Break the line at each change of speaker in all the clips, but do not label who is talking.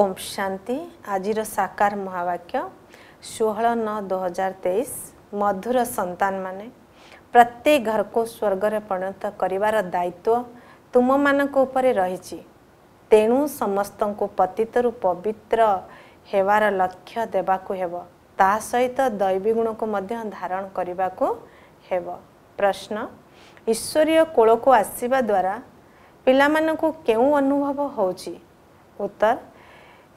ଓମ୍ ଶାନ୍ତି ଆଜିର ସାକାର ମହାବାକ୍ୟ ଷୋହଳ ନଅ ଦୁଇହଜାର ତେଇଶ ମଧୁର ସନ୍ତାନମାନେ ପ୍ରତ୍ୟେକ ଘରକୁ ସ୍ୱର୍ଗରେ ପରିଣତ କରିବାର ଦାୟିତ୍ୱ ତୁମମାନଙ୍କ ଉପରେ ରହିଛି ତେଣୁ ସମସ୍ତଙ୍କୁ ପତିତରୁ ପବିତ୍ର ହେବାର ଲକ୍ଷ୍ୟ ଦେବାକୁ ହେବ ତା ସହିତ ଦୈବୀ ଗୁଣକୁ ମଧ୍ୟ ଧାରଣ କରିବାକୁ ହେବ ପ୍ରଶ୍ନ ଈଶ୍ୱରୀୟ କୋଳକୁ ଆସିବା ଦ୍ୱାରା ପିଲାମାନଙ୍କୁ କେଉଁ ଅନୁଭବ ହେଉଛି ଉତ୍ତର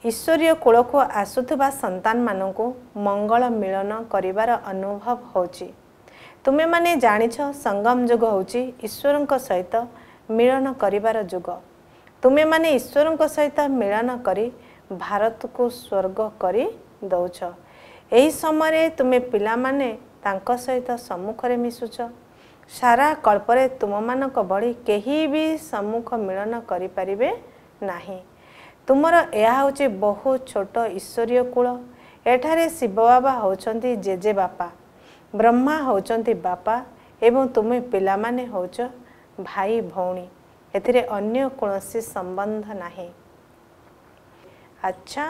ଈଶ୍ୱରୀୟ କୂଳକୁ ଆସୁଥିବା ସନ୍ତାନମାନଙ୍କୁ ମଙ୍ଗଳ ମିଳନ କରିବାର ଅନୁଭବ ହେଉଛି ତୁମେମାନେ ଜାଣିଛ ସଙ୍ଗମ ଯୁଗ ହେଉଛି ଈଶ୍ୱରଙ୍କ ସହିତ ମିଳନ କରିବାର ଯୁଗ ତୁମେମାନେ ଈଶ୍ୱରଙ୍କ ସହିତ ମିଳନ କରି ଭାରତକୁ ସ୍ୱର୍ଗ କରି ଦେଉଛ ଏହି ସମୟରେ ତୁମେ ପିଲାମାନେ ତାଙ୍କ ସହିତ ସମ୍ମୁଖରେ ମିଶୁଛ ସାରା କଳ୍ପରେ ତୁମମାନଙ୍କ ଭଳି କେହି ବି ସମ୍ମୁଖ ମିଳନ କରିପାରିବେ ନାହିଁ ତୁମର ଏହା ହେଉଛି ବହୁତ ଛୋଟ ଈଶ୍ୱରୀୟ କୂଳ ଏଠାରେ ଶିବ ବାବା ହେଉଛନ୍ତି ଜେଜେ ବାପା ବ୍ରହ୍ମା ହେଉଛନ୍ତି ବାପା ଏବଂ ତୁମେ ପିଲାମାନେ ହେଉଛ ଭାଇ ଭଉଣୀ ଏଥିରେ ଅନ୍ୟ କୌଣସି ସମ୍ବନ୍ଧ ନାହିଁ ଆଚ୍ଛା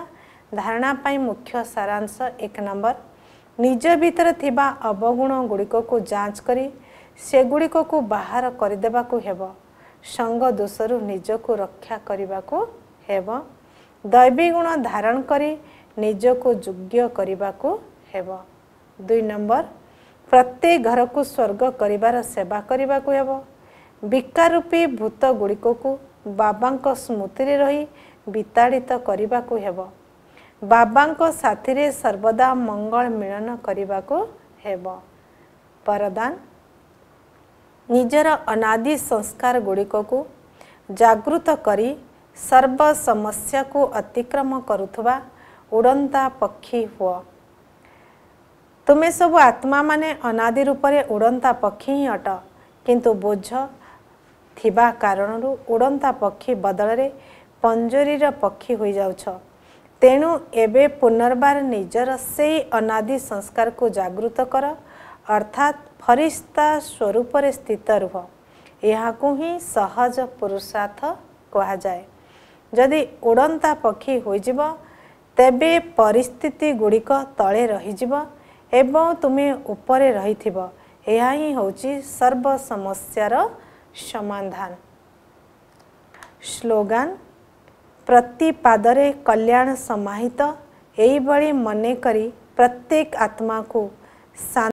ଧାରଣା ପାଇଁ ମୁଖ୍ୟ ସାରାଂଶ ଏକ ନମ୍ବର ନିଜ ଭିତରେ ଥିବା ଅବଗୁଣ ଗୁଡ଼ିକକୁ ଯାଞ୍ଚ କରି ସେଗୁଡ଼ିକକୁ ବାହାର କରିଦେବାକୁ ହେବ ସଙ୍ଗ ଦୋଷରୁ ନିଜକୁ ରକ୍ଷା କରିବାକୁ ହେବ ଦୈବୀ ଗୁଣ ଧାରଣ କରି ନିଜକୁ ଯୋଗ୍ୟ କରିବାକୁ ହେବ ଦୁଇ ନମ୍ବର ପ୍ରତ୍ୟେକ ଘରକୁ ସ୍ୱର୍ଗ କରିବାର ସେବା କରିବାକୁ ହେବ ବିକାରୂପୀ ଭୂତ ଗୁଡ଼ିକକୁ ବାବାଙ୍କ ସ୍ମୃତିରେ ରହି ବିତାଡ଼ିତ କରିବାକୁ ହେବ ବାବାଙ୍କ ସାଥିରେ ସର୍ବଦା ମଙ୍ଗଳ ମିଳନ କରିବାକୁ ହେବ ପରଦାନ ନିଜର ଅନାଦି ସଂସ୍କାର ଗୁଡ଼ିକକୁ ଜାଗୃତ କରି ସର୍ବ ସମସ୍ୟାକୁ ଅତିକ୍ରମ କରୁଥିବା ଉଡ଼ନ୍ତା ପକ୍ଷୀ ହୁଅ ତୁମେ ସବୁ ଆତ୍ମାମାନେ ଅନାଦି ରୂପରେ ଉଡ଼ନ୍ତା ପକ୍ଷୀ ହିଁ ଅଟ କିନ୍ତୁ ବୋଝ ଥିବା କାରଣରୁ ଉଡ଼ନ୍ତା ପକ୍ଷୀ ବଦଳରେ ପଞ୍ଜୁରୀର ପକ୍ଷୀ ହୋଇଯାଉଛ ତେଣୁ ଏବେ ପୁନର୍ବାର ନିଜର ସେହି ଅନାଦି ସଂସ୍କାରକୁ ଜାଗୃତ କର ଅର୍ଥାତ୍ ଫରିସ୍ତା ସ୍ୱରୂପରେ ସ୍ଥିତ ରୁହ ଏହାକୁ ହିଁ ସହଜ ପୁରୁଷାର୍ଥ କୁହାଯାଏ ଯଦି ଉଡ଼ନ୍ତା ପକ୍ଷୀ ହୋଇଯିବ ତେବେ ପରିସ୍ଥିତି ଗୁଡ଼ିକ ତଳେ ରହିଯିବ ଏବଂ ତୁମେ ଉପରେ ରହିଥିବ ଏହା ହିଁ ହେଉଛି ସର୍ବ ସମସ୍ୟାର ସମାଧାନ ସ୍ଲୋଗାନ ପ୍ରତି ପାଦରେ କଲ୍ୟାଣ ସମାହିତ ଏହିଭଳି ମନେ କରି ପ୍ରତ୍ୟେକ ଆତ୍ମାକୁ